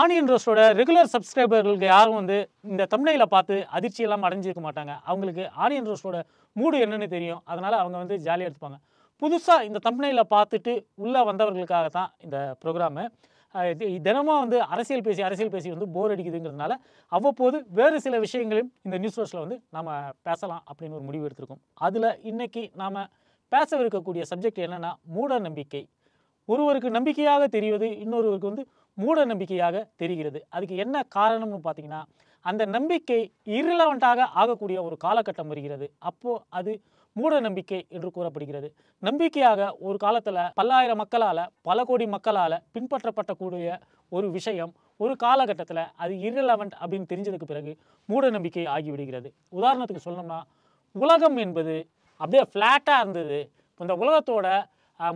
onion ரோஸ்டோட regular சப்ஸ்கிரைபர்களுக்கு யாரும் வந்து இந்த தமிழையில் பார்த்து அதிர்ச்சி எல்லாம் அடைஞ்சிருக்க மாட்டாங்க அவங்களுக்கு ஆனியன் ரோஸ்டோட மூடு என்னன்னு தெரியும் அதனால் அவங்க வந்து ஜாலியாக எடுத்துப்பாங்க புதுசாக இந்த தமிழையில் பார்த்துட்டு உள்ளே வந்தவர்களுக்காக தான் இந்த ப்ரோக்ராமு தினமும் வந்து அரசியல் பேசி அரசியல் பேசி வந்து போர் அடிக்குதுங்கிறதுனால அவ்வப்போது வேறு சில விஷயங்களையும் இந்த நியூஸ் ரோஸில் வந்து நாம் பேசலாம் அப்படின்னு ஒரு முடிவு எடுத்திருக்கோம் அதில் இன்றைக்கி நாம் பேசவிருக்கக்கூடிய சப்ஜெக்ட் என்னென்னா மூட நம்பிக்கை ஒருவருக்கு நம்பிக்கையாக தெரிவது இன்னொருவருக்கு வந்து மூட நம்பிக்கையாக தெரிகிறது அதுக்கு என்ன காரணம்னு பார்த்தீங்கன்னா அந்த நம்பிக்கை இருளவன்ட்டாக ஆகக்கூடிய ஒரு காலகட்டம் வருகிறது அப்போது அது மூட நம்பிக்கை என்று கூறப்படுகிறது நம்பிக்கையாக ஒரு காலத்தில் பல்லாயிரம் மக்களால் பல கோடி மக்களால் பின்பற்றப்பட்டக்கூடிய ஒரு விஷயம் ஒரு காலகட்டத்தில் அது இரலவெண்ட் அப்படின்னு தெரிஞ்சதுக்கு பிறகு மூட நம்பிக்கை ஆகிவிடுகிறது உதாரணத்துக்கு சொல்லணும்னா உலகம் என்பது அப்படியே ஃப்ளாட்டாக இருந்தது இந்த உலகத்தோட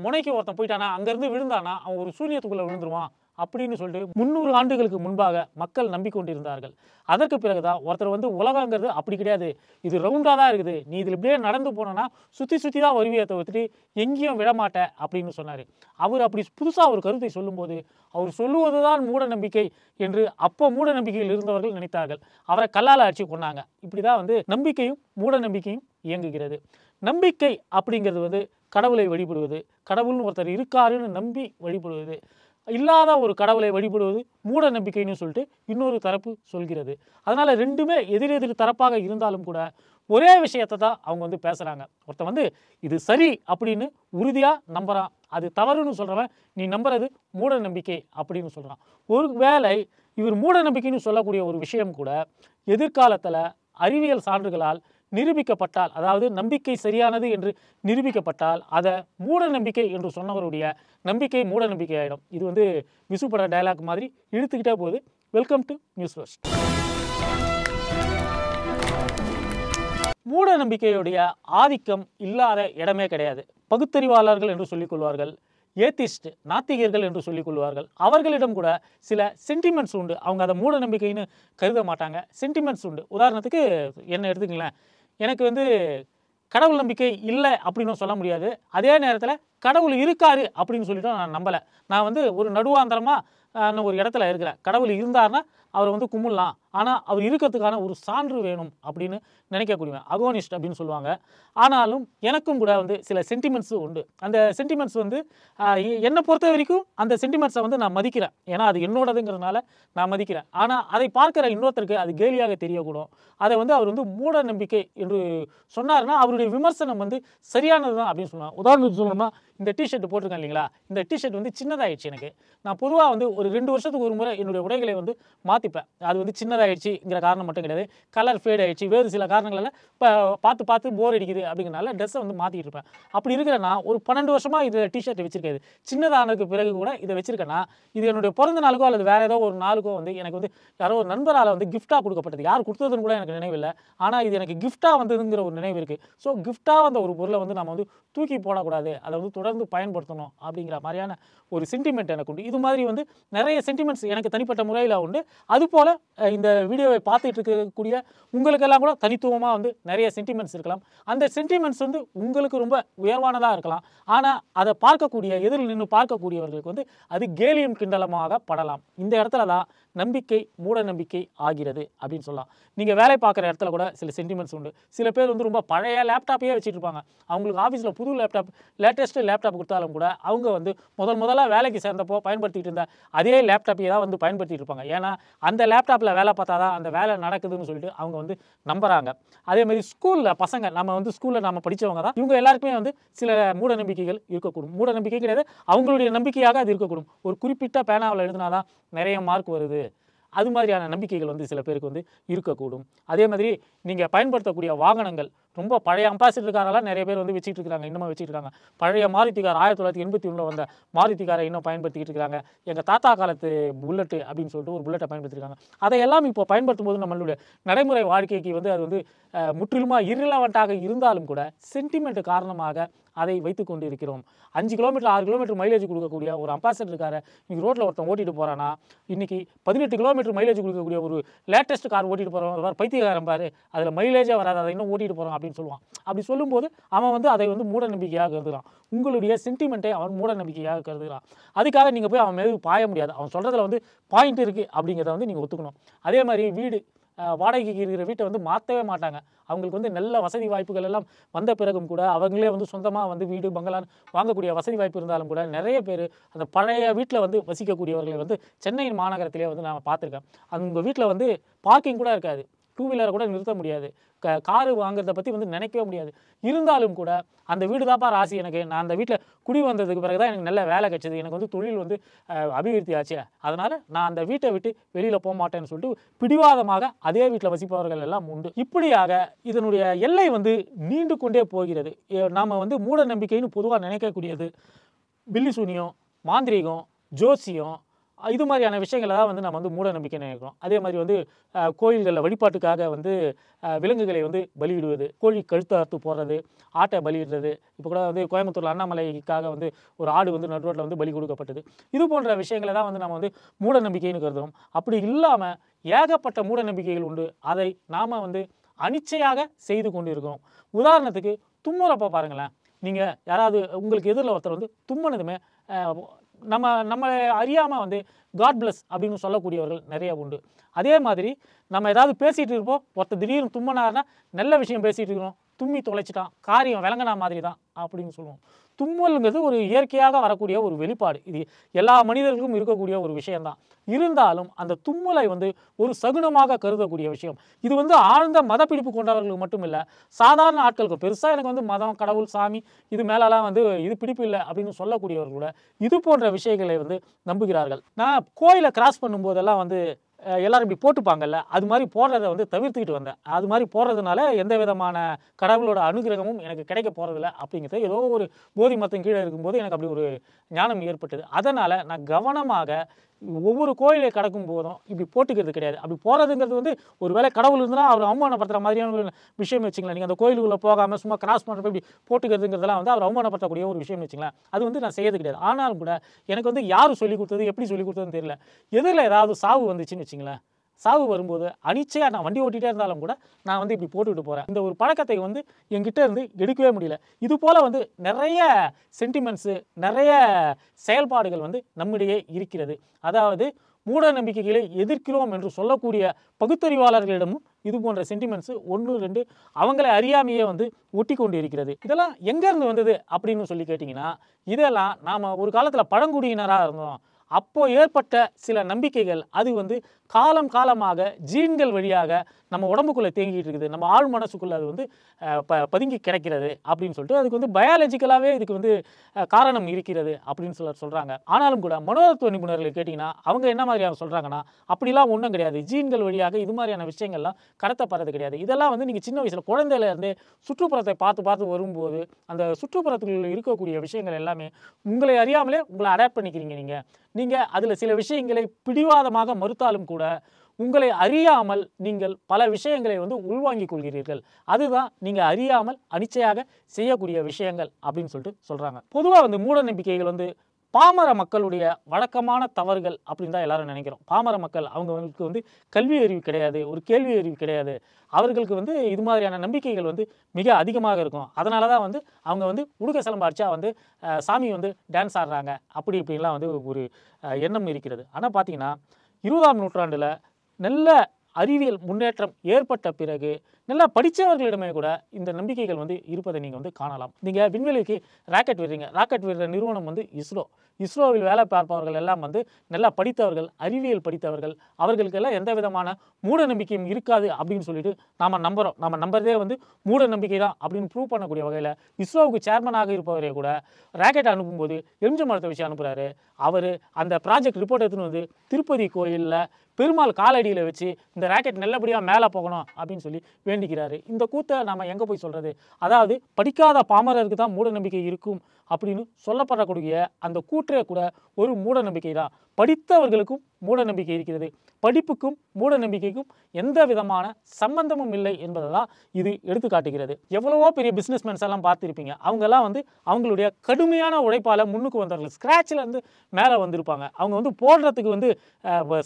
முனைக்கு ஒருத்தன் போயிட்டானா அங்கேருந்து விழுந்தானா அவன் ஒரு சூரியத்துக்குள்ளே விழுந்துருவான் அப்படின்னு சொல்லிட்டு முந்நூறு ஆண்டுகளுக்கு முன்பாக மக்கள் நம்பிக்கொண்டிருந்தார்கள் அதற்கு பிறகுதான் ஒருத்தர் வந்து உலகங்கிறது அப்படி கிடையாது இது ரவுண்டாக தான் இருக்குது நீ இதில் இப்படியே நடந்து போனோன்னா சுற்றி சுற்றி தான் வருவியை தவிர்த்துட்டு எங்கேயும் விடமாட்ட அப்படின்னு சொன்னார் அவர் அப்படி புதுசாக ஒரு கருத்தை சொல்லும்போது அவர் சொல்லுவது தான் மூட நம்பிக்கை என்று அப்போ மூட நம்பிக்கையில் இருந்தவர்கள் நினைத்தார்கள் அவரை கல்லால் அடிச்சு கொண்டாங்க இப்படி தான் வந்து நம்பிக்கையும் மூட நம்பிக்கையும் இயங்குகிறது நம்பிக்கை அப்படிங்கிறது வந்து கடவுளை வழிபடுவது கடவுள்னு ஒருத்தர் இருக்காருன்னு நம்பி வழிபடுவது இல்லாத ஒரு கடவுளை வழிபடுவது மூட நம்பிக்கைன்னு சொல்லிட்டு இன்னொரு தரப்பு சொல்கிறது அதனால் ரெண்டுமே எதிரெதிர் தரப்பாக இருந்தாலும் கூட ஒரே விஷயத்தை தான் அவங்க வந்து பேசுகிறாங்க ஒருத்தன் வந்து இது சரி அப்படின்னு உறுதியாக நம்புகிறான் அது தவறுன்னு சொல்கிறவன் நீ நம்புறது மூட நம்பிக்கை அப்படின்னு சொல்கிறான் ஒரு வேளை இவர் மூட நம்பிக்கைன்னு சொல்லக்கூடிய ஒரு விஷயம் கூட எதிர்காலத்தில் அறிவியல் சான்றுகளால் நிரூபிக்கப்பட்டால் அதாவது நம்பிக்கை சரியானது என்று நிரூபிக்கப்பட்டால் அதை மூட நம்பிக்கை என்று சொன்னவருடைய நம்பிக்கை மூட நம்பிக்கை ஆகிடும் இது வந்து விசு பட டைலாக் மாதிரி இழுத்துக்கிட்டே போகுது வெல்கம் டு நியூஸ் ஃபர்ஸ்ட் மூட நம்பிக்கையுடைய ஆதிக்கம் இல்லாத இடமே கிடையாது பகுத்தறிவாளர்கள் என்று சொல்லிக்கொள்வார்கள் ஏத்திஸ்ட் நாத்திகர்கள் என்று சொல்லிக் கொள்வார்கள் அவர்களிடம் கூட சில சென்டிமெண்ட்ஸ் உண்டு அவங்க அதை மூட நம்பிக்கைன்னு கருத மாட்டாங்க சென்டிமெண்ட்ஸ் உண்டு உதாரணத்துக்கு என்ன எடுத்துக்கலாம் எனக்கு வந்து கடவுள் நம்பிக்கை இல்லை அப்படின்னு சொல்ல முடியாது அதே நேரத்தில் கடவுள் இருக்காரு அப்படின்னு சொல்லிட்டு நான் நம்பலை நான் வந்து ஒரு நடுவாந்தரமாக ஒரு இடத்துல இருக்கிறேன் கடவுள் இருந்தாருன்னா அவரை வந்து கும்பிடலாம் ஆனால் அவர் இருக்கிறதுக்கான ஒரு சான்று வேணும் அப்படின்னு நினைக்கக்கூடியவன் அகோனிஸ்ட் அப்படின்னு சொல்லுவாங்க ஆனாலும் எனக்கும் கூட வந்து சில சென்டிமெண்ட்ஸும் உண்டு அந்த சென்டிமெண்ட்ஸ் வந்து என்னை பொறுத்த வரைக்கும் அந்த சென்டிமெண்ட்ஸை வந்து நான் மதிக்கிறேன் ஏன்னா அது என்னோடதுங்கிறதுனால நான் மதிக்கிறேன் ஆனால் அதை பார்க்குற இன்னொருத்தருக்கு அது கேலியாக தெரியக்கூடும் அதை வந்து அவர் வந்து மூட நம்பிக்கை என்று சொன்னார்னா அவருடைய விமர்சனம் வந்து சரியானது தான் அப்படின்னு சொல்லுவாங்க உதாரணத்துக்கு சொல்லணும்னா இந்த டிஷர்ட் போட்டிருக்கேன் இல்லைங்களா இந்த டிஷர்ட் வந்து சின்னதாகிடுச்சு எனக்கு நான் பொதுவாக வந்து ஒரு ரெண்டு வருஷத்துக்கு ஒரு முறை என்னுடைய உடைகளை வந்து மாற்றி மாற்றிப்பேன் அது வந்து சின்னதாகிடுச்சுங்கிற காரணம் மட்டும் கிடையாது கலர் ஃபேட் ஆகிடுச்சு வேறு சில காரணங்களில் இப்போ பார்த்து பார்த்து போர் அடிக்குது அப்படிங்கிறனால ட்ரெஸ்ஸை வந்து மாற்றிட்டு இருப்பேன் அப்படி இருக்கிறேன்னா ஒரு பன்னெண்டு வருஷமாக இது டிஷர்ட் வச்சிருக்காது சின்னதானதுக்கு பிறகு கூட இதை வச்சிருக்கேன்னா இது என்னுடைய பிறந்த நாளுக்கோ அல்லது வேறு ஏதோ ஒரு நாளுக்கோ வந்து எனக்கு வந்து யாரோ ஒரு நண்பரால் வந்து கிஃப்ட்டாக கொடுக்கப்பட்டது யார் கொடுத்ததுன்னு கூட எனக்கு நினைவில்லை ஆனால் இது எனக்கு கிஃப்ட்டாக வந்ததுங்கிற ஒரு நினைவு இருக்குது ஸோ கிஃப்ட்டாக வந்த ஒரு பொருளை வந்து நம்ம வந்து தூக்கி போடக்கூடாது அதை வந்து தொடர்ந்து பயன்படுத்தணும் அப்படிங்கிற மாதிரியான ஒரு சென்டிமெண்ட் எனக்கு உண்டு இது மாதிரி வந்து நிறைய சென்டிமெண்ட்ஸ் எனக்கு தனிப்பட்ட முறையில் உண்டு அதுபோல் இந்த வீடியோவை பார்த்துட்டு இருக்கக்கூடிய உங்களுக்கெல்லாம் கூட தனித்துவமாக வந்து நிறைய சென்டிமெண்ட்ஸ் இருக்கலாம் அந்த சென்டிமெண்ட்ஸ் வந்து உங்களுக்கு ரொம்ப உயர்வானதாக இருக்கலாம் ஆனால் அதை பார்க்கக்கூடிய எதிரில் நின்று பார்க்கக்கூடியவர்களுக்கு வந்து அது கேலியம் கிண்டலமாக படலாம் இந்த இடத்துல தான் நம்பிக்கை மூட நம்பிக்கை ஆகிறது அப்படின்னு சொல்லலாம் நீங்கள் வேலை பார்க்குற இடத்துல கூட சில சென்டிமெண்ட்ஸ் உண்டு சில பேர் வந்து ரொம்ப பழைய லேப்டாப்பையே வச்சுட்டு இருப்பாங்க அவங்களுக்கு ஆஃபீஸில் புது லேப்டாப் லேட்டஸ்ட்டு லேப்டாப் கொடுத்தாலும் கூட அவங்க வந்து முதல் முதலாக வேலைக்கு சேர்ந்தப்போ பயன்படுத்திகிட்டு இருந்த அதே லேப்டாப்பையே தான் வந்து பயன்படுத்திகிட்டு இருப்பாங்க ஏன்னா அந்த லேப்டாப்பில் வேலை பார்த்தா தான் அந்த வேலை நடக்குதுன்னு சொல்லிட்டு அவங்க வந்து நம்புகிறாங்க அதே மாதிரி ஸ்கூலில் பசங்க நம்ம வந்து ஸ்கூலில் நம்ம படித்தவங்க தான் இவங்க எல்லாருக்குமே வந்து சில மூட நம்பிக்கைகள் இருக்கக்கூடும் மூட நம்பிக்கை கிடையாது அவங்களுடைய நம்பிக்கையாக அது இருக்கக்கூடும் ஒரு குறிப்பிட்ட பேனாவில் எழுதினா தான் நிறைய மார்க் வருது அது மாதிரியான நம்பிக்கைகள் வந்து சில பேருக்கு வந்து இருக்கக்கூடும் அதே மாதிரி நீங்கள் பயன்படுத்தக்கூடிய வாகனங்கள் ரொம்ப பழைய அம்பாசிடர் காரெல்லாம் நிறைய பேர் வந்து வச்சுட்டு இருக்காங்க இன்னமும் வச்சுட்டு இருக்காங்க பழைய மாருதி கார் ஆயிரத்தி தொள்ளாயிரத்தி எண்பத்தி ஒன்றில் வந்த மாருதி காரை இன்னும் பயன்படுத்திக்கிட்டு இருக்காங்க எங்கள் தாத்தா காலத்து புல்லட்டு அப்படின்னு சொல்லிட்டு ஒரு புல்லட்டை பயன்படுத்திருக்காங்க அதையெல்லாம் இப்போ பயன்படுத்தும் போது நம்மளுடைய நடைமுறை வாழ்க்கைக்கு வந்து அது வந்து முற்றிலுமாக இரலவெண்ட்டாக இருந்தாலும் கூட சென்டிமெண்ட் காரணமாக அதை வைத்து கொண்டிருக்கிறோம் அஞ்சு கிலோமீட்டர் ஆறு கிலோமீட்டர் மைலேஜ் கொடுக்கக்கூடிய ஒரு அம்பாசிடர் காரை இன்னைக்கு ரோட்டில் ஒருத்தன் ஓட்டிட்டு போகிறானா இன்றைக்கி பதினெட்டு கிலோமீட்டர் மைலேஜ் கொடுக்கக்கூடிய ஒரு லேட்டஸ்ட் கார் ஓட்டிட்டு போகிறவன் பைத்தியகாரம் பாரு அதில் மைலேஜே வராது அதை இன்னும் ஓட்டிட்டு போகிறான் அப்படின்னு சொல்லுவான் அப்படி சொல்லும்போது அவன் வந்து அதை வந்து மூட நம்பிக்கையாக கருதுகிறான் உங்களுடைய சென்டிமெண்ட்டை அவன் மூட நம்பிக்கையாக கருதுகிறான் அதுக்காக நீங்கள் போய் அவன் மேலே பாய முடியாது அவன் சொல்கிறதுல வந்து பாயிண்ட் இருக்குது அப்படிங்கிறத வந்து நீங்கள் ஒத்துக்கணும் அதே மாதிரி வீடு வாடகைக்கு இருக்கிற வீட்டை வந்து மாற்றவே மாட்டாங்க அவங்களுக்கு வந்து நல்ல வசதி வாய்ப்புகள் எல்லாம் வந்த பிறகும் கூட அவங்களே வந்து சொந்தமாக வந்து வீடு பங்களான்னு வாங்கக்கூடிய வசதி வாய்ப்பு இருந்தாலும் கூட நிறைய பேர் அந்த பழைய வீட்டில் வந்து வசிக்கக்கூடியவர்களை வந்து சென்னையின் மாநகரத்திலே வந்து நான் பார்த்துருக்கேன் அவங்க வீட்டில் வந்து பார்க்கிங் கூட இருக்காது டூ வீலரை கூட நிறுத்த முடியாது க காரு வாங்குறதை பற்றி வந்து நினைக்கவே முடியாது இருந்தாலும் கூட அந்த வீடு தான்ப்பா ராசி எனக்கு நான் அந்த வீட்டில் குடி வந்ததுக்கு பிறகு தான் எனக்கு நல்ல வேலை கிடச்சிது எனக்கு வந்து தொழில் வந்து அபிவிருத்தி ஆச்சு அதனால் நான் அந்த வீட்டை விட்டு வெளியில் போக மாட்டேன்னு சொல்லிட்டு பிடிவாதமாக அதே வீட்டில் வசிப்பவர்கள் எல்லாம் உண்டு இப்படியாக இதனுடைய எல்லை வந்து நீண்டு கொண்டே போகிறது நாம் வந்து மூட நம்பிக்கைன்னு பொதுவாக நினைக்கக்கூடியது பில்லி சூனியம் மாந்திரிகம் ஜோசியம் இது மாதிரியான விஷயங்களை தான் வந்து நம்ம வந்து மூட நம்பிக்கை நினைக்கிறோம் அதே மாதிரி வந்து கோயில்களில் வழிபாட்டுக்காக வந்து விலங்குகளை வந்து பலியிடுவது கோழி கழுத்து அறுத்து போடுறது ஆட்டை பலியிடுறது இப்போ கூட வந்து கோயம்புத்தூர் அண்ணாமலைக்காக வந்து ஒரு ஆடு வந்து நடுவோட்டில் வந்து பலி கொடுக்கப்பட்டது இது போன்ற விஷயங்களை தான் வந்து நம்ம வந்து மூட நம்பிக்கைன்னு கருதுகிறோம் அப்படி இல்லாமல் ஏகப்பட்ட மூட நம்பிக்கைகள் உண்டு அதை நாம் வந்து அனிச்சையாக செய்து கொண்டு இருக்கிறோம் உதாரணத்துக்கு தும்முறப்போ பாருங்களேன் நீங்கள் யாராவது உங்களுக்கு எதிரில் ஒருத்தர் வந்து தும்மனதுமே நம்ம நம்ம அறியாமல் வந்து காட் பிளஸ் அப்படின்னு சொல்லக்கூடியவர்கள் நிறைய உண்டு அதே மாதிரி நம்ம ஏதாவது பேசிகிட்டு இருப்போம் ஒருத்தர் திடீர்னு தும்மனாருன்னா நல்ல விஷயம் பேசிகிட்டு இருக்கிறோம் தும்மி தொலைச்சிட்டான் காரியம் விளங்கினா மாதிரி தான் அப்படின்னு சொல்லுவோம் தும்மல்ங்கிறது ஒரு இயற்கையாக வரக்கூடிய ஒரு வெளிப்பாடு இது எல்லா மனிதர்களுக்கும் இருக்கக்கூடிய ஒரு விஷயம்தான் இருந்தாலும் அந்த தும்மலை வந்து ஒரு சகுனமாக கருதக்கூடிய விஷயம் இது வந்து ஆழ்ந்த மதப்பிடிப்பு கொண்டவர்களுக்கு மட்டும் இல்லை சாதாரண ஆட்களுக்கு பெருசாக எனக்கு வந்து மதம் கடவுள் சாமி இது மேலெல்லாம் வந்து இது பிடிப்பு இல்லை அப்படின்னு சொல்லக்கூடியவர்கள் கூட இது போன்ற விஷயங்களை வந்து நம்புகிறார்கள் நான் கோயிலை கிராஸ் பண்ணும்போதெல்லாம் வந்து எல்லாரும் இப்படி போட்டுப்பாங்கல்ல அது மாதிரி போடுறத வந்து தவிர்த்துக்கிட்டு வந்தேன் அது மாதிரி போடுறதுனால எந்த விதமான கடவுளோட அனுகிரகமும் எனக்கு கிடைக்க போகிறதில்ல அப்படிங்கிறத ஏதோ ஒரு போதி மத்தம் கீழே இருக்கும்போது எனக்கு அப்படி ஒரு ஞானம் ஏற்பட்டது அதனால் நான் கவனமாக ஒவ்வொரு கோயிலை கடக்கும் போதும் இப்படி போட்டுக்கிறது கிடையாது அப்படி போகிறதுங்கிறது வந்து ஒரு வேலை கடவுள் இருந்தால் அவர் அவமானப்படுத்துகிற மாதிரியான விஷயம் வச்சுக்கலாம் நீங்கள் அந்த கோயிலுக்குள்ளே போகாமல் சும்மா கிராஸ் பண்ணுறப்ப இப்படி போட்டுக்கிறதுங்கிறதெல்லாம் வந்து அவர் அவமானப்படுத்தக்கூடிய ஒரு விஷயம் வச்சுக்கலாம் அது வந்து நான் செய்யறது கிடையாது ஆனாலும் கூட எனக்கு வந்து யார் சொல்லிக் கொடுத்தது எப்படி சொல்லிக் கொடுத்ததுன்னு தெரியல எதிரில் ஏதாவது சாவு வந்துச்சுன்னு வச்சுங்களேன் சாவு வரும்போது அனிச்சையாக நான் வண்டி ஓட்டிகிட்டே இருந்தாலும் கூட நான் வந்து இப்படி போட்டுக்கிட்டு போகிறேன் இந்த ஒரு பழக்கத்தை வந்து என்கிட்ட இருந்து எடுக்கவே முடியல இது போல் வந்து நிறைய சென்டிமெண்ட்ஸு நிறைய செயல்பாடுகள் வந்து நம்மிடையே இருக்கிறது அதாவது மூட நம்பிக்கைகளை எதிர்க்கிறோம் என்று சொல்லக்கூடிய பகுத்தறிவாளர்களிடமும் இது போன்ற சென்டிமெண்ட்ஸு ஒன்று ரெண்டு அவங்களை அறியாமையே வந்து ஒட்டி கொண்டு இருக்கிறது இதெல்லாம் எங்கேருந்து வந்தது அப்படின்னு சொல்லி கேட்டிங்கன்னா இதெல்லாம் நாம் ஒரு காலத்தில் பழங்குடியினராக இருந்தோம் அப்போது ஏற்பட்ட சில நம்பிக்கைகள் அது வந்து காலம் காலமாக ஜீன்கள் வழியாக நம்ம உடம்புக்குள்ளே தேங்கிட்டு இருக்குது நம்ம ஆள் மனசுக்குள்ளே அது வந்து ப பதுங்கி கிடைக்கிறது அப்படின்னு சொல்லிட்டு அதுக்கு வந்து பயாலஜிக்கலாகவே இதுக்கு வந்து காரணம் இருக்கிறது அப்படின்னு சொல்ல சொல்கிறாங்க ஆனாலும் கூட மனோதத்துவ நிபுணர்கள் கேட்டிங்கன்னா அவங்க என்ன மாதிரியாக சொல்கிறாங்கன்னா அப்படிலாம் ஒன்றும் கிடையாது ஜீன்கள் வழியாக இது மாதிரியான விஷயங்கள்லாம் கடத்தப்படுறது கிடையாது இதெல்லாம் வந்து நீங்கள் சின்ன வயசில் குழந்தையிலேருந்து சுற்றுப்புறத்தை பார்த்து பார்த்து வரும்போது அந்த சுற்றுப்புறத்தில் இருக்கக்கூடிய விஷயங்கள் எல்லாமே உங்களை அறியாமலே உங்களை அடாப்ட் பண்ணிக்கிறீங்க நீங்கள் நீங்கள் அதில் சில விஷயங்களை பிடிவாதமாக மறுத்தாலும் கூட உங்களை அறியாமல் நீங்கள் பல விஷயங்களை வந்து உள்வாங்கிக் கொள்கிறீர்கள் அதுதான் நீங்கள் அறியாமல் அனிச்சையாக செய்யக்கூடிய விஷயங்கள் அப்படின்னு சொல்லிட்டு சொல்கிறாங்க பொதுவாக வந்து மூட நம்பிக்கைகள் வந்து பாமர மக்களுடைய வழக்கமான தவறுகள் அப்படின்னு தான் எல்லாரும் நினைக்கிறோம் பாமர மக்கள் அவங்களுக்கு வந்து கல்வி அறிவு கிடையாது ஒரு கேள்வி அறிவு கிடையாது அவர்களுக்கு வந்து இது மாதிரியான நம்பிக்கைகள் வந்து மிக அதிகமாக இருக்கும் அதனால தான் வந்து அவங்க வந்து உடுக்க சிலம்பாடிச்சா வந்து சாமி வந்து டான்ஸ் ஆடுறாங்க அப்படி இப்படின்லாம் வந்து ஒரு எண்ணம் இருக்கிறது ஆனால் பார்த்தீங்கன்னா இருபதாம் நூற்றாண்டில் நல்ல அறிவியல் முன்னேற்றம் ஏற்பட்ட பிறகு நல்லா படித்தவர்களிடமே கூட இந்த நம்பிக்கைகள் வந்து இருப்பதை நீங்கள் வந்து காணலாம் நீங்கள் விண்வெளிக்கு ராக்கெட் விடுறீங்க ராக்கெட் விடுற நிறுவனம் வந்து இஸ்ரோ இஸ்ரோவில் வேலை பார்ப்பவர்கள் எல்லாம் வந்து நல்லா படித்தவர்கள் அறிவியல் படித்தவர்கள் அவர்களுக்கெல்லாம் எந்த விதமான மூட நம்பிக்கையும் இருக்காது அப்படின்னு சொல்லிட்டு நாம் நம்புகிறோம் நம்ம நம்புறதே வந்து மூட நம்பிக்கை தான் அப்படின்னு ப்ரூவ் பண்ணக்கூடிய வகையில் இஸ்ரோவுக்கு சேர்மனாக இருப்பவரே கூட ராக்கெட் அனுப்பும்போது எலுமிச்ச மரத்தை வச்சு அனுப்புகிறாரு அவர் அந்த ப்ராஜெக்ட் ரிப்போர்ட் எடுத்துன்னு வந்து திருப்பதி கோயிலில் பெருமாள் காலடியில் வச்சு இந்த ராக்கெட் நல்லபடியாக மேலே போகணும் அப்படின்னு சொல்லி வேண்டி வேண்டிக்கிறாரு இந்த கூத்தை நாம எங்க போய் சொல்றது அதாவது படிக்காத பாமரருக்கு தான் மூட நம்பிக்கை இருக்கும் அப்படின்னு சொல்லப்படக்கூடிய அந்த கூற்றே கூட ஒரு மூட நம்பிக்கை தான் படித்தவர்களுக்கும் மூட நம்பிக்கை இருக்கிறது படிப்புக்கும் மூட நம்பிக்கைக்கும் எந்த விதமான சம்பந்தமும் இல்லை என்பதை தான் இது எடுத்துக்காட்டுகிறது எவ்வளவோ பெரிய பிஸ்னஸ்மேன்ஸ் எல்லாம் பார்த்துருப்பீங்க அவங்கெல்லாம் வந்து அவங்களுடைய கடுமையான உழைப்பால் முன்னுக்கு வந்தவர்கள் ஸ்க்ராட்சிலேருந்து மேலே வந்திருப்பாங்க அவங்க வந்து போடுறதுக்கு வந்து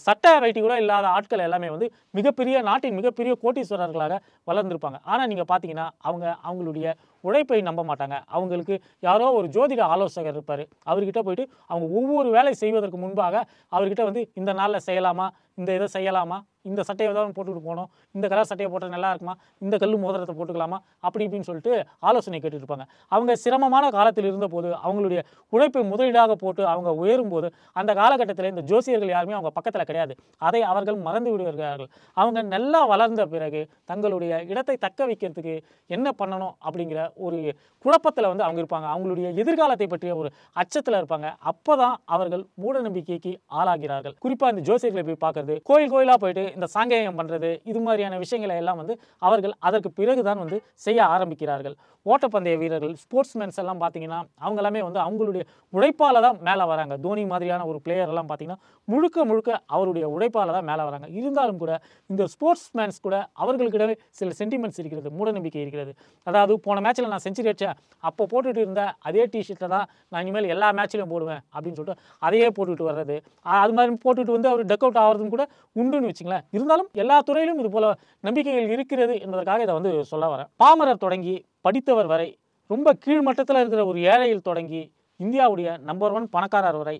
சட்ட வைட்டி கூட இல்லாத ஆட்கள் எல்லாமே வந்து மிகப்பெரிய நாட்டின் மிகப்பெரிய கோட்டீஸ்வரர்களாக வளர்ந்துருப்பாங்க ஆனால் நீங்கள் பார்த்தீங்கன்னா அவங்க அவங்களுடைய உழைப்பை நம்ப மாட்டாங்க அவங்களுக்கு யாரோ ஒரு ஜோதிட ஆலோசகர் இருப்பார் அவர்கிட்ட போயிட்டு அவங்க ஒவ்வொரு வேலை செய்வதற்கு முன்பாக அவர்கிட்ட வந்து இந்த நாளில் செய்யலாமா இந்த இதை செய்யலாமா இந்த சட்டையை ஏதாவது போட்டுக்கிட்டு போகணும் இந்த கலர் சட்டையை போட்டால் நல்லா இருக்குமா இந்த கல் மோதிரத்தை போட்டுக்கலாமா அப்படி இப்படின்னு சொல்லிட்டு ஆலோசனை கேட்டுட்ருப்பாங்க அவங்க சிரமமான காலத்தில் இருந்தபோது அவங்களுடைய உழைப்பை முதலீடாக போட்டு அவங்க உயரும்போது அந்த காலகட்டத்தில் இந்த ஜோசியர்கள் யாருமே அவங்க பக்கத்தில் கிடையாது அதை அவர்கள் மறந்து விடுவார்கள் அவங்க நல்லா வளர்ந்த பிறகு தங்களுடைய இடத்தை தக்க வைக்கிறதுக்கு என்ன பண்ணணும் அப்படிங்கிற ஒரு குழப்பத்தில் வந்து அவங்க இருப்பாங்க அவங்களுடைய எதிர்காலத்தை பற்றிய ஒரு அச்சத்தில் இருப்பாங்க அப்போ தான் அவர்கள் மூட நம்பிக்கைக்கு ஆளாகிறார்கள் குறிப்பாக இந்த ஜோசியர்களை போய் பார்க்கறது கோயில் கோயிலாக போயிட்டு இந்த சாங்கேயம் பண்ணுறது இது மாதிரியான விஷயங்களை எல்லாம் வந்து அவர்கள் அதற்கு பிறகு தான் வந்து செய்ய ஆரம்பிக்கிறார்கள் ஓட்டப்பந்தய வீரர்கள் ஸ்போர்ட்ஸ்மேன்ஸ் எல்லாம் பார்த்தீங்கன்னா அவங்க எல்லாமே வந்து அவங்களுடைய உழைப்பால் தான் மேலே வராங்க தோனி மாதிரியான ஒரு பிளேயர் எல்லாம் பார்த்தீங்கன்னா முழுக்க முழுக்க அவருடைய உழைப்பால் தான் மேலே வராங்க இருந்தாலும் கூட இந்த ஸ்போர்ட்ஸ்மேன்ஸ் கூட அவர்களுக்கிடவே சில சென்டிமெண்ட்ஸ் இருக்கிறது மூடநம்பிக்கை இருக்கிறது அதாவது போன மேட்ச்சில் நான் செஞ்சுரி வச்சேன் அப்போ போட்டுட்டு இருந்த அதே டிஷர்ட்டில் தான் நான் இனிமேல் எல்லா மேட்ச்லையும் போடுவேன் அப்படின்னு சொல்லிட்டு அதையே போட்டுட்டு வர்றது அது மாதிரி போட்டுட்டு வந்து அவர் டக் அவுட் ஆகிறதுன்னு கூட உண்டுன்னு வச்சுங்களேன் இருந்தாலும் எல்லா துறையிலும் இது போல நம்பிக்கைகள் இருக்கிறது என்பதற்காக இதை வந்து சொல்ல வரேன் பாமரர் தொடங்கி படித்தவர் வரை ரொம்ப கீழ்மட்டத்தில் இருக்கிற ஒரு ஏழையில் தொடங்கி இந்தியாவுடைய நம்பர் ஒன் பணக்காரர் வரை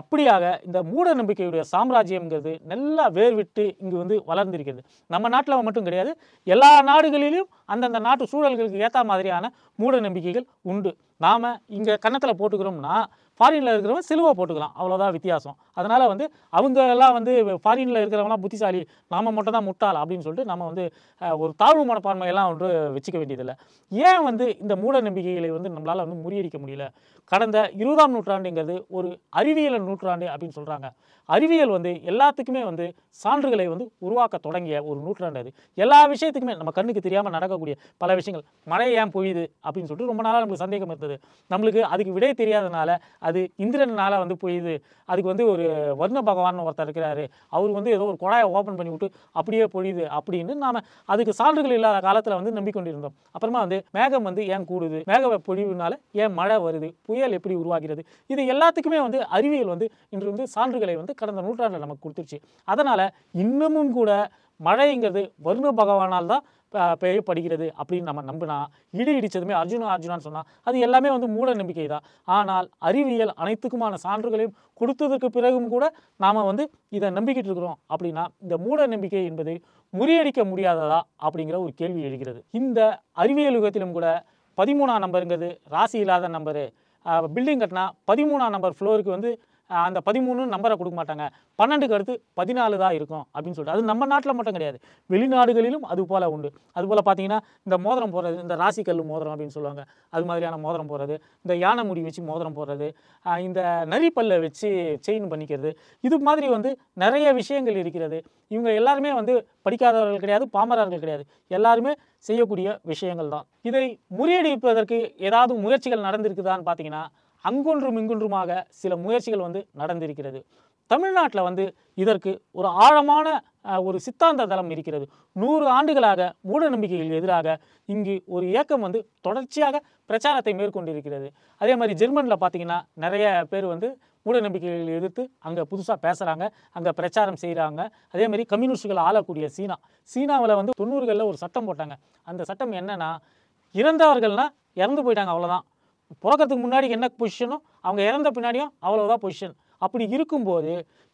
அப்படியாக இந்த மூட நம்பிக்கையுடைய சாம்ராஜ்யம்ங்கிறது நல்லா வேர்விட்டு இங்கு வந்து வளர்ந்திருக்கிறது நம்ம நாட்டில் மட்டும் கிடையாது எல்லா நாடுகளிலும் அந்தந்த நாட்டு சூழல்களுக்கு ஏற்ற மாதிரியான மூட நம்பிக்கைகள் உண்டு நாம் இங்கே கன்னத்தில் போட்டுக்கிறோம்னா ஃபாரினில் இருக்கிறவங்க சிலுவை போட்டுக்கலாம் அவ்வளோதான் வித்தியாசம் அதனால் வந்து அவங்க எல்லாம் வந்து ஃபாரினில் இருக்கிறவங்களாம் புத்திசாலி நாம் மட்டும் தான் முட்டாள் அப்படின்னு சொல்லிட்டு நம்ம வந்து ஒரு தாழ்வு மனப்பான்மையெல்லாம் ஒன்று வச்சுக்க வேண்டியதில்லை ஏன் வந்து இந்த மூட நம்பிக்கைகளை வந்து நம்மளால் வந்து முறியடிக்க முடியல கடந்த இருபதாம் நூற்றாண்டுங்கிறது ஒரு அறிவியல் நூற்றாண்டு அப்படின்னு சொல்கிறாங்க அறிவியல் வந்து எல்லாத்துக்குமே வந்து சான்றுகளை வந்து உருவாக்க தொடங்கிய ஒரு நூற்றாண்டு அது எல்லா விஷயத்துக்குமே நம்ம கண்ணுக்கு தெரியாமல் நடக்கக்கூடிய பல விஷயங்கள் மழை ஏன் பொய்யுது அப்படின்னு சொல்லிட்டு ரொம்ப நாளாக நம்மளுக்கு சந்தேகம் இருந்தது நம்மளுக்கு அதுக்கு விடை தெரியாதனால அது இந்திரனால் வந்து போயிது அதுக்கு வந்து ஒரு வர்ண பகவான் ஒருத்தர் இருக்கிறாரு அவர் வந்து ஏதோ ஒரு குழாயை ஓப்பன் பண்ணி விட்டு அப்படியே பொழியுது அப்படின்னு நாம் அதுக்கு சான்றுகள் இல்லாத காலத்தில் வந்து நம்பிக்கொண்டிருந்தோம் அப்புறமா வந்து மேகம் வந்து ஏன் கூடுது மேக பொழிவுனால ஏன் மழை வருது புயல் எப்படி உருவாகிறது இது எல்லாத்துக்குமே வந்து அறிவியல் வந்து இன்று வந்து சான்றுகளை வந்து கடந்த நூற்றாண்டில் நமக்கு கொடுத்துருச்சு அதனால் இன்னமும் கூட மழைங்கிறது வருண பகவானால் தான் பெய்யப்படுகிறது அப்படின்னு நம்ம நம்பினா இடி இடித்ததுமே அர்ஜுனா அர்ஜுனான்னு சொன்னால் அது எல்லாமே வந்து மூட நம்பிக்கை தான் ஆனால் அறிவியல் அனைத்துக்குமான சான்றுகளையும் கொடுத்ததற்கு பிறகும் கூட நாம் வந்து இதை நம்பிக்கிட்டு இருக்கிறோம் அப்படின்னா இந்த மூட நம்பிக்கை என்பது முறியடிக்க முடியாததா அப்படிங்கிற ஒரு கேள்வி எழுகிறது இந்த அறிவியல் யுகத்திலும் கூட பதிமூணாம் நம்பருங்கிறது ராசி இல்லாத நம்பரு பில்டிங் கட்டினா பதிமூணாம் நம்பர் ஃப்ளோருக்கு வந்து அந்த பதிமூணு நம்பரை கொடுக்க மாட்டாங்க பன்னெண்டுக்கு அடுத்து பதினாலு தான் இருக்கும் அப்படின்னு சொல்லிட்டு அது நம்ம நாட்டில் மட்டும் கிடையாது வெளிநாடுகளிலும் அது போல் உண்டு அது போல் பார்த்தீங்கன்னா இந்த மோதிரம் போடுறது இந்த ராசிக்கல் மோதிரம் அப்படின்னு சொல்லுவாங்க அது மாதிரியான மோதிரம் போடுறது இந்த யானை முடி வச்சு மோதிரம் போடுறது இந்த நரிப்பல்லை வச்சு செயின் பண்ணிக்கிறது இது மாதிரி வந்து நிறைய விஷயங்கள் இருக்கிறது இவங்க எல்லாருமே வந்து படிக்காதவர்கள் கிடையாது பாமரர்கள் கிடையாது எல்லாருமே செய்யக்கூடிய விஷயங்கள் தான் இதை முறியடிப்பதற்கு ஏதாவது முயற்சிகள் நடந்திருக்குதான்னு பார்த்தீங்கன்னா அங்கொன்றும் இங்கொன்றுமாக சில முயற்சிகள் வந்து நடந்திருக்கிறது தமிழ்நாட்டில் வந்து இதற்கு ஒரு ஆழமான ஒரு சித்தாந்த தளம் இருக்கிறது நூறு ஆண்டுகளாக மூட நம்பிக்கைகள் எதிராக இங்கு ஒரு இயக்கம் வந்து தொடர்ச்சியாக பிரச்சாரத்தை மேற்கொண்டிருக்கிறது அதே மாதிரி ஜெர்மனில் பார்த்திங்கன்னா நிறைய பேர் வந்து மூட நம்பிக்கைகள் எதிர்த்து அங்கே புதுசாக பேசுகிறாங்க அங்கே பிரச்சாரம் செய்கிறாங்க அதே மாதிரி கம்யூனிஸ்டுகள் ஆளக்கூடிய சீனா சீனாவில் வந்து தொண்ணூறுகளில் ஒரு சட்டம் போட்டாங்க அந்த சட்டம் என்னென்னா இறந்தவர்கள்னால் இறந்து போயிட்டாங்க அவ்வளோதான் பிறக்கிறதுக்கு முன்னாடி என்ன பொசிஷனோ அவங்க இறந்த பின்னாடியும் அவ்வளோதான் பொசிஷன் அப்படி இருக்கும்போது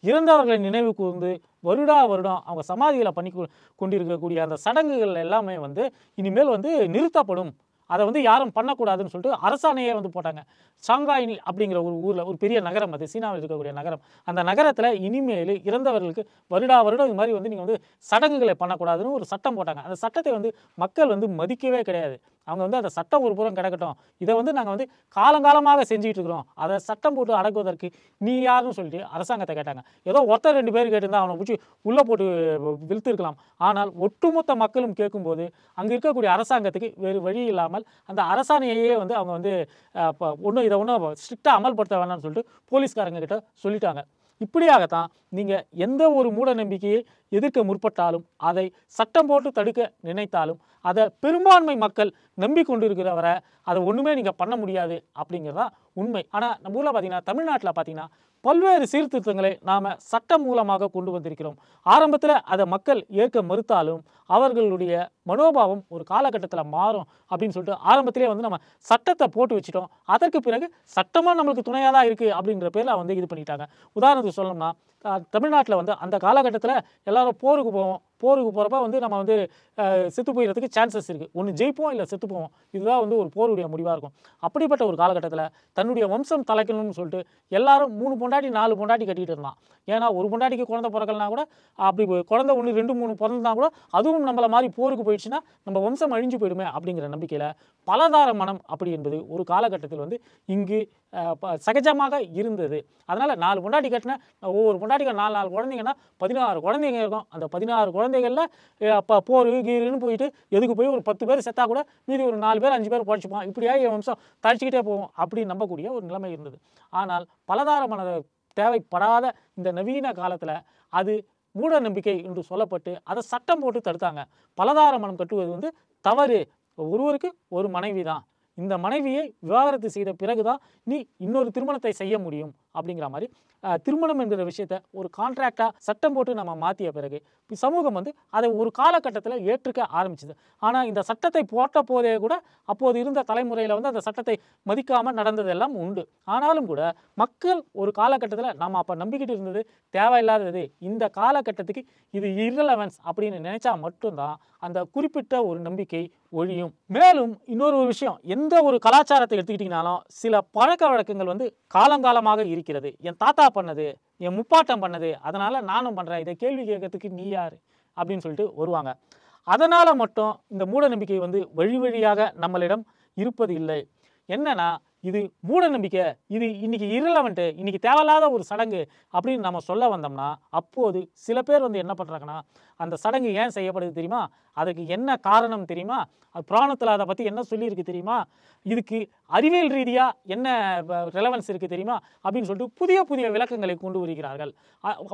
இறந்தவர்களை நினைவு கூர்ந்து வருடா வருடம் அவங்க சமாதிகளை பண்ணி கொண்டிருக்கக்கூடிய அந்த சடங்குகள் எல்லாமே வந்து இனிமேல் வந்து நிறுத்தப்படும் அதை வந்து யாரும் பண்ணக்கூடாதுன்னு சொல்லிட்டு அரசாணையே வந்து போட்டாங்க ஷாங்காய் அப்படிங்கிற ஒரு ஊரில் ஒரு பெரிய நகரம் அது சீனாவில் இருக்கக்கூடிய நகரம் அந்த நகரத்தில் இனிமேல் இறந்தவர்களுக்கு வருடா வருடம் இது மாதிரி வந்து நீங்கள் வந்து சடங்குகளை பண்ணக்கூடாதுன்னு ஒரு சட்டம் போட்டாங்க அந்த சட்டத்தை வந்து மக்கள் வந்து மதிக்கவே கிடையாது அவங்க வந்து அந்த சட்டம் ஒரு புறம் கிடக்கட்டும் இதை வந்து நாங்கள் வந்து காலங்காலமாக செஞ்சுக்கிட்டு இருக்கிறோம் அதை சட்டம் போட்டு அடக்குவதற்கு நீ யாருன்னு சொல்லிட்டு அரசாங்கத்தை கேட்டாங்க ஏதோ ஒருத்தர் ரெண்டு பேர் கேட்டிருந்தா அவனை பிடிச்சி உள்ளே போட்டு விழுத்துருக்கலாம் ஆனால் ஒட்டுமொத்த மக்களும் கேட்கும்போது அங்கே இருக்கக்கூடிய அரசாங்கத்துக்கு வேறு வழி இல்லாமல் இல்லாமல் அந்த அரசாணையையே வந்து அவங்க வந்து ஒன்றும் இதை ஒன்றும் ஸ்ட்ரிக்டாக அமல்படுத்த வேணாம்னு சொல்லிட்டு போலீஸ்காரங்க கிட்ட சொல்லிட்டாங்க இப்படியாகத்தான் நீங்கள் எந்த ஒரு மூட நம்பிக்கையை எதிர்க்க முற்பட்டாலும் அதை சட்டம் போட்டு தடுக்க நினைத்தாலும் அதை பெரும்பான்மை மக்கள் நம்பிக்கொண்டிருக்கிற இருக்கிறவரை அதை ஒன்றுமே நீங்கள் பண்ண முடியாது அப்படிங்கிறதான் உண்மை ஆனால் நம்ம ஊரில் பார்த்தீங்கன்னா தமிழ்நாட்டில் பார்த்தீங்கன்னா பல்வேறு சீர்திருத்தங்களை நாம் சட்டம் மூலமாக கொண்டு வந்திருக்கிறோம் ஆரம்பத்தில் அதை மக்கள் ஏற்க மறுத்தாலும் அவர்களுடைய மனோபாவம் ஒரு காலகட்டத்தில் மாறும் அப்படின்னு சொல்லிட்டு ஆரம்பத்திலே வந்து நம்ம சட்டத்தை போட்டு வச்சுட்டோம் அதற்கு பிறகு சட்டமாக நம்மளுக்கு துணையாக தான் இருக்குது அப்படிங்கிற பேரில் வந்து இது பண்ணிட்டாங்க உதாரணத்துக்கு சொல்லணும்னா தமிழ்நாட்டில் வந்து அந்த காலகட்டத்தில் எல்லோரும் போருக்கு போவோம் போருக்கு போகிறப்ப வந்து நம்ம வந்து செத்து போயிடறதுக்கு சான்சஸ் இருக்குது ஒன்று ஜெயிப்போம் இல்லை செத்து போவோம் இதுதான் வந்து ஒரு போருடைய முடிவாக இருக்கும் அப்படிப்பட்ட ஒரு காலகட்டத்தில் தன்னுடைய வம்சம் தலைக்கணும்னு சொல்லிட்டு எல்லாரும் மூணு பொண்டாட்டி நாலு பொண்டாட்டி கட்டிகிட்டு இருந்தான் ஏன்னா ஒரு பொண்டாட்டிக்கு குழந்த பிறக்கலனா கூட அப்படி குழந்த ஒன்று ரெண்டு மூணு பிறந்தா கூட அதுவும் நம்மளை மாதிரி போருக்கு போயிடுச்சுன்னா நம்ம வம்சம் அழிஞ்சு போயிடுமே அப்படிங்கிற நம்பிக்கையில் பலதார மனம் அப்படி என்பது ஒரு காலகட்டத்தில் வந்து இங்கு சகஜமாக இருந்தது அதனால் நாலு பொண்டாட்டி கட்டின ஒவ்வொரு பொண்டாட்டிக்கு நாலு நாலு குழந்தைங்கன்னா பதினாறு குழந்தைங்க இருக்கும் அந்த பதினாறு குழந்தைகளில் அப்போ போர் கீருன்னு போயிட்டு எதுக்கு போய் ஒரு பத்து பேர் செத்தா கூட மீதி ஒரு நாலு பேர் அஞ்சு பேர் குழச்சிப்போம் இப்படியாக என் வம்சம் தழிச்சிக்கிட்டே போவோம் அப்படின்னு நம்பக்கூடிய ஒரு நிலைமை இருந்தது ஆனால் பலதாரமான தேவைப்படாத இந்த நவீன காலத்தில் அது மூட நம்பிக்கை என்று சொல்லப்பட்டு அதை சட்டம் போட்டு தடுத்தாங்க பலதார மனம் கட்டுவது வந்து தவறு ஒருவருக்கு ஒரு மனைவி தான் இந்த மனைவியை விவாகரத்து செய்த பிறகுதான் நீ இன்னொரு திருமணத்தை செய்ய முடியும் அப்படிங்கிற மாதிரி திருமணம் என்கிற விஷயத்த ஒரு கான்ட்ராக்டாக சட்டம் போட்டு நம்ம மாற்றிய பிறகு சமூகம் வந்து அதை ஒரு காலகட்டத்தில் ஏற்றுக்க ஆரம்பிச்சது ஆனால் இந்த சட்டத்தை போட்ட போதே கூட அப்போது இருந்த தலைமுறையில் வந்து அந்த சட்டத்தை மதிக்காமல் நடந்ததெல்லாம் உண்டு ஆனாலும் கூட மக்கள் ஒரு காலகட்டத்தில் நாம் அப்போ நம்பிக்கிட்டு இருந்தது தேவையில்லாதது இந்த காலகட்டத்துக்கு இது இரலவன்ஸ் அப்படின்னு நினச்சா மட்டும்தான் அந்த குறிப்பிட்ட ஒரு நம்பிக்கை ஒழியும் மேலும் இன்னொரு விஷயம் எந்த ஒரு கலாச்சாரத்தை எடுத்துக்கிட்டிங்கனாலும் சில பழக்க வழக்கங்கள் வந்து காலங்காலமாக இருக்கு இருக்கிறது என் தாத்தா பண்ணது என் முப்பாட்டம் பண்ணது அதனால் நானும் பண்ணுறேன் இதை கேள்வி கேட்கறதுக்கு நீ யார் அப்படின்னு சொல்லிட்டு வருவாங்க அதனால் மட்டும் இந்த மூட நம்பிக்கை வந்து வழி வழியாக நம்மளிடம் இருப்பது இல்லை என்னென்னா இது மூட நம்பிக்கை இது இன்னைக்கு இரலவெண்ட்டு இன்னைக்கு தேவையில்லாத ஒரு சடங்கு அப்படின்னு நம்ம சொல்ல வந்தோம்னா அப்போது சில பேர் வந்து என்ன பண்ணுறாங்கன்னா அந்த சடங்கு ஏன் செய்யப்படுது தெரியுமா அதுக்கு என்ன காரணம் தெரியுமா அது புராணத்தில் அதை பற்றி என்ன சொல்லியிருக்கு தெரியுமா இதுக்கு அறிவியல் ரீதியாக என்ன ரெலவன்ஸ் இருக்குது தெரியுமா அப்படின்னு சொல்லிட்டு புதிய புதிய விளக்கங்களை கொண்டு வருகிறார்கள்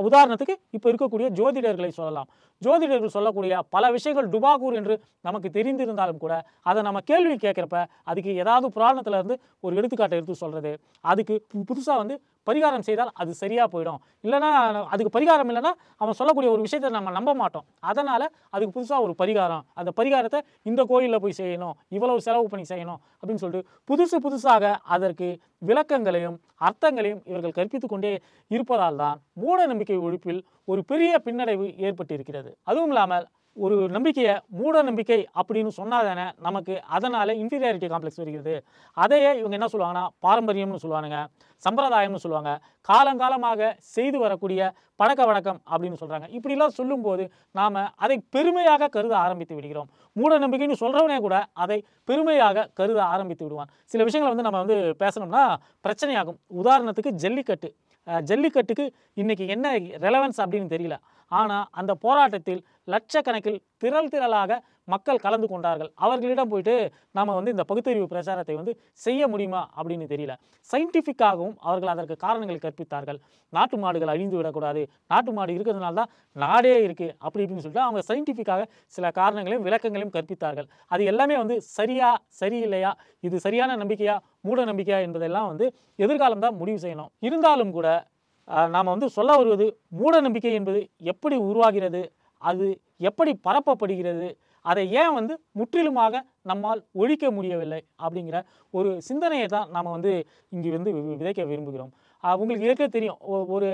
உதாரணத்துக்கு இப்போ இருக்கக்கூடிய ஜோதிடர்களை சொல்லலாம் ஜோதிடர்கள் சொல்லக்கூடிய பல விஷயங்கள் டுபாகூர் என்று நமக்கு தெரிந்திருந்தாலும் கூட அதை நம்ம கேள்வி கேட்குறப்ப அதுக்கு ஏதாவது புராணத்தில் இருந்து ஒரு எடுத்துக்காட்டை எடுத்து சொல்கிறது அதுக்கு புதுசாக வந்து பரிகாரம் செய்தால் அது சரியாக போயிடும் இல்லைனா அதுக்கு பரிகாரம் இல்லைன்னா அவன் சொல்லக்கூடிய ஒரு விஷயத்தை நம்ம நம்ப மாட்டோம் அதனால் அதுக்கு புதுசாக ஒரு பரிகாரம் அந்த பரிகாரத்தை இந்த கோயிலில் போய் செய்யணும் இவ்வளவு செலவு பண்ணி செய்யணும் அப்படின்னு சொல்லிட்டு புதுசு புதுசாக அதற்கு விளக்கங்களையும் அர்த்தங்களையும் இவர்கள் கற்பித்து கொண்டே இருப்பதால் தான் மூட நம்பிக்கை ஒழிப்பில் ஒரு பெரிய பின்னடைவு ஏற்பட்டிருக்கிறது அதுவும் இல்லாமல் ஒரு நம்பிக்கையை மூட நம்பிக்கை அப்படின்னு சொன்னால் தானே நமக்கு அதனால் இன்ஃபீரியாரிட்டி காம்ப்ளெக்ஸ் வருகிறது அதையே இவங்க என்ன சொல்லுவாங்கன்னா பாரம்பரியம்னு சொல்லுவானுங்க சம்பிரதாயம்னு சொல்லுவாங்க காலங்காலமாக செய்து வரக்கூடிய பழக்க வழக்கம் அப்படின்னு சொல்கிறாங்க இப்படிலாம் சொல்லும்போது நாம் அதை பெருமையாக கருத ஆரம்பித்து விடுகிறோம் மூட நம்பிக்கைன்னு சொல்கிறவனே கூட அதை பெருமையாக கருத ஆரம்பித்து விடுவான் சில விஷயங்களை வந்து நம்ம வந்து பேசணும்னா பிரச்சனையாகும் உதாரணத்துக்கு ஜல்லிக்கட்டு ஜல்லிக்கட்டுக்கு இன்றைக்கி என்ன ரெலவன்ஸ் அப்படின்னு தெரியல ஆனால் அந்த போராட்டத்தில் லட்சக்கணக்கில் திரள் திரளாக மக்கள் கலந்து கொண்டார்கள் அவர்களிடம் போயிட்டு நாம் வந்து இந்த பகுத்தறிவு பிரச்சாரத்தை வந்து செய்ய முடியுமா அப்படின்னு தெரியல சயின்டிஃபிக்காகவும் அவர்கள் அதற்கு காரணங்கள் கற்பித்தார்கள் நாட்டு மாடுகள் அழிந்து விடக்கூடாது நாட்டு மாடு இருக்கிறதுனால தான் நாடே இருக்குது அப்படி இப்படின்னு சொல்லிட்டு அவங்க சயின்டிஃபிக்காக சில காரணங்களையும் விளக்கங்களையும் கற்பித்தார்கள் அது எல்லாமே வந்து சரியா சரியில்லையா இது சரியான நம்பிக்கையா மூட நம்பிக்கையா என்பதெல்லாம் வந்து எதிர்காலம் தான் முடிவு செய்யணும் இருந்தாலும் கூட நாம் வந்து சொல்ல வருவது மூட நம்பிக்கை என்பது எப்படி உருவாகிறது அது எப்படி பரப்பப்படுகிறது அதை ஏன் வந்து முற்றிலுமாக நம்மால் ஒழிக்க முடியவில்லை அப்படிங்கிற ஒரு சிந்தனையை தான் நாம் வந்து இங்கே வந்து விதைக்க விரும்புகிறோம் உங்களுக்கு ஏற்கனவே தெரியும் ஒரு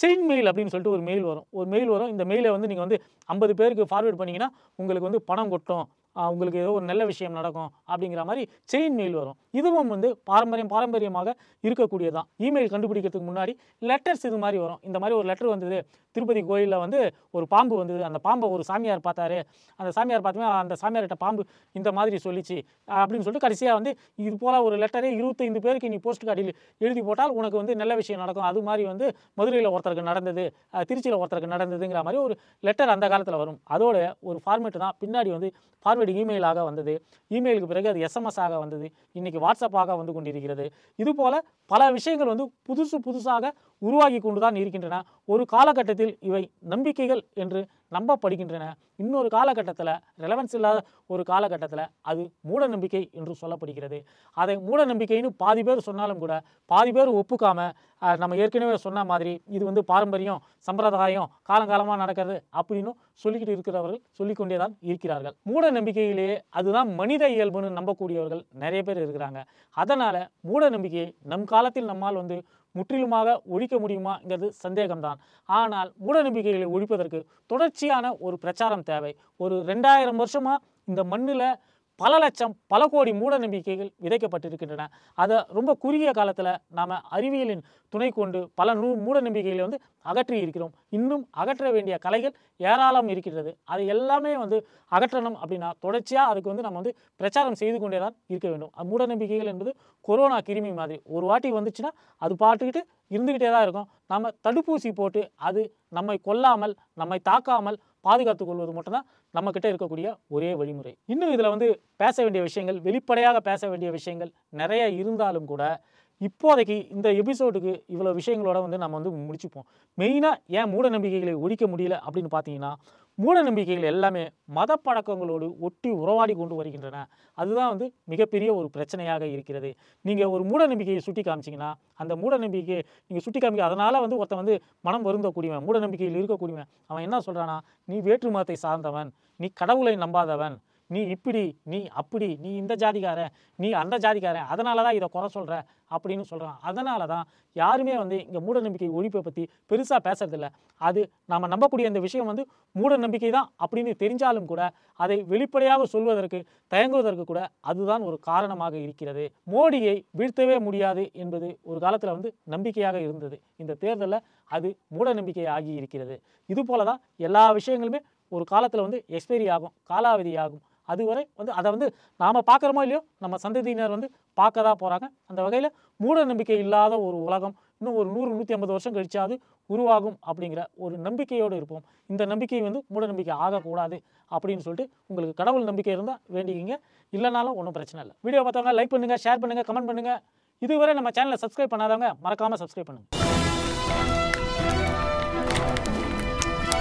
செயின் மெயில் அப்படின்னு சொல்லிட்டு ஒரு மெயில் வரும் ஒரு மெயில் வரும் இந்த மெயிலை வந்து நீங்கள் வந்து ஐம்பது பேருக்கு ஃபார்வேர்ட் பண்ணிங்கன்னா உங்களுக்கு வந்து பணம் கொட்டும் உங்களுக்கு ஏதோ ஒரு நல்ல விஷயம் நடக்கும் அப்படிங்கிற மாதிரி செயின் மெயில் வரும் இதுவும் வந்து பாரம்பரியம் பாரம்பரியமாக இருக்கக்கூடியதான் இமெயில் கண்டுபிடிக்கிறதுக்கு முன்னாடி லெட்டர்ஸ் இது மாதிரி வரும் இந்த மாதிரி ஒரு லெட்டர் வந்தது திருப்பதி கோயிலில் வந்து ஒரு பாம்பு வந்தது அந்த பாம்பை ஒரு சாமியார் பார்த்தாரு அந்த சாமியார் பார்த்தோமே அந்த சாமியார்கிட்ட பாம்பு இந்த மாதிரி சொல்லிச்சு அப்படின்னு சொல்லிட்டு கடைசியாக வந்து இது போல் ஒரு லெட்டரே இருபத்தைந்து பேருக்கு நீ போஸ்ட் கார்டில் எழுதி போட்டால் உனக்கு வந்து நல்ல விஷயம் நடக்கும் அது மாதிரி வந்து மதுரையில் ஒருத்தருக்கு நடந்தது திருச்சியில் ஒருத்தருக்கு நடந்ததுங்கிற மாதிரி ஒரு லெட்டர் அந்த காலத்தில் வரும் அதோட ஒரு ஃபார்மேட்டு தான் பின்னாடி வந்து ஃபார்மேட் முன்னாடி இமெயிலாக வந்தது இமெயிலுக்கு பிறகு அது எஸ்எம்எஸ் ஆக வந்தது இன்றைக்கி வாட்ஸ்அப்பாக வந்து கொண்டிருக்கிறது இது பல விஷயங்கள் வந்து புதுசு புதுசாக உருவாகி கொண்டு தான் இருக்கின்றன ஒரு காலகட்டத்தில் இவை நம்பிக்கைகள் என்று நம்ப இன்னொரு காலகட்டத்தில் ரெலவன்ஸ் இல்லாத ஒரு காலகட்டத்தில் அது மூட நம்பிக்கை என்று சொல்லப்படுகிறது அதை மூட நம்பிக்கைன்னு பாதி பேர் சொன்னாலும் கூட பாதி பேர் ஒப்புக்காமல் நம்ம ஏற்கனவே சொன்ன மாதிரி இது வந்து பாரம்பரியம் சம்பிரதாயம் காலங்காலமாக நடக்கிறது அப்படின்னு சொல்லிக்கிட்டு இருக்கிறவர்கள் சொல்லிக்கொண்டே தான் இருக்கிறார்கள் மூட நம்பிக்கையிலேயே அதுதான் மனித இயல்புன்னு நம்பக்கூடியவர்கள் நிறைய பேர் இருக்கிறாங்க அதனால் மூட நம்பிக்கையை நம் காலத்தில் நம்மால் வந்து முற்றிலுமாக ஒழிக்க முடியுமாங்கிறது சந்தேகம்தான் ஆனால் மூடநம்பிக்கைகளை ஒழிப்பதற்கு தொடர்ச்சியான ஒரு பிரச்சாரம் தேவை ஒரு ரெண்டாயிரம் வருஷமாக இந்த மண்ணில் பல லட்சம் பல கோடி மூட நம்பிக்கைகள் விதைக்கப்பட்டிருக்கின்றன அதை ரொம்ப குறுகிய காலத்தில் நாம் அறிவியலின் துணை கொண்டு பல நூ மூட நம்பிக்கைகளை வந்து அகற்றி இருக்கிறோம் இன்னும் அகற்ற வேண்டிய கலைகள் ஏராளம் இருக்கின்றது அது எல்லாமே வந்து அகற்றணும் அப்படின்னா தொடர்ச்சியாக அதுக்கு வந்து நம்ம வந்து பிரச்சாரம் செய்து கொண்டே தான் இருக்க வேண்டும் மூட நம்பிக்கைகள் என்பது கொரோனா கிருமி மாதிரி ஒரு வாட்டி வந்துச்சுன்னா அது பார்த்துக்கிட்டு இருந்துக்கிட்டே தான் இருக்கும் நம்ம தடுப்பூசி போட்டு அது நம்மை கொல்லாமல் நம்மை தாக்காமல் பாதுகாத்து கொள்வது மட்டும்தான் நம்மக்கிட்ட இருக்கக்கூடிய ஒரே வழிமுறை இன்னும் இதில் வந்து பேச வேண்டிய விஷயங்கள் வெளிப்படையாக பேச வேண்டிய விஷயங்கள் நிறைய இருந்தாலும் கூட இப்போதைக்கு இந்த எபிசோடுக்கு இவ்வளோ விஷயங்களோட வந்து நம்ம வந்து முடிச்சுப்போம் மெயினாக ஏன் மூட நம்பிக்கைகளை ஒழிக்க முடியல அப்படின்னு பார்த்தீங்கன்னா மூட நம்பிக்கைகள் எல்லாமே மத பழக்கங்களோடு ஒட்டி உறவாடி கொண்டு வருகின்றன அதுதான் வந்து மிகப்பெரிய ஒரு பிரச்சனையாக இருக்கிறது நீங்கள் ஒரு மூட நம்பிக்கையை சுட்டி காமிச்சிங்கன்னா அந்த மூட நம்பிக்கையை நீங்கள் சுட்டி காமிக்க அதனால் வந்து ஒருத்தன் வந்து மனம் வருந்தக்கூடியவன் மூட நம்பிக்கையில் இருக்கக்கூடியவன் அவன் என்ன சொல்கிறானா நீ வேற்று மதத்தை சார்ந்தவன் நீ கடவுளை நம்பாதவன் நீ இப்படி நீ அப்படி நீ இந்த ஜாதிக்காரன் நீ அந்த ஜாதிக்காரன் அதனால தான் இதை குறை சொல்கிற அப்படின்னு சொல்கிறான் அதனால தான் யாருமே வந்து இங்கே மூட நம்பிக்கை ஒழிப்பை பற்றி பெருசாக பேசுறதில்ல அது நாம் நம்பக்கூடிய அந்த விஷயம் வந்து மூட நம்பிக்கை தான் அப்படின்னு தெரிஞ்சாலும் கூட அதை வெளிப்படையாக சொல்வதற்கு தயங்குவதற்கு கூட அதுதான் ஒரு காரணமாக இருக்கிறது மோடியை வீழ்த்தவே முடியாது என்பது ஒரு காலத்தில் வந்து நம்பிக்கையாக இருந்தது இந்த தேர்தலில் அது நம்பிக்கை ஆகி இருக்கிறது இது போல தான் எல்லா விஷயங்களுமே ஒரு காலத்தில் வந்து எக்ஸ்பைரி ஆகும் காலாவதி ஆகும் அதுவரை வந்து அதை வந்து நாம் பார்க்குறோமோ இல்லையோ நம்ம சந்ததியினர் வந்து பார்க்க தான் போகிறாங்க அந்த வகையில் மூட நம்பிக்கை இல்லாத ஒரு உலகம் இன்னும் ஒரு நூறு நூற்றி ஐம்பது வருஷம் கழிச்சாது உருவாகும் அப்படிங்கிற ஒரு நம்பிக்கையோடு இருப்போம் இந்த நம்பிக்கை வந்து மூட நம்பிக்கை ஆகக்கூடாது அப்படின்னு சொல்லிட்டு உங்களுக்கு கடவுள் நம்பிக்கை இருந்தால் வேண்டிக்கிங்க இல்லைனாலும் ஒன்றும் பிரச்சனை இல்லை வீடியோ பார்த்தவங்க லைக் பண்ணுங்கள் ஷேர் பண்ணுங்கள் கமெண்ட் பண்ணுங்கள் இதுவரை நம்ம சேனலை சப்ஸ்கிரைப் பண்ணாதவங்க மறக்காமல் சப்ஸ்கிரைப் பண்ணுங்கள்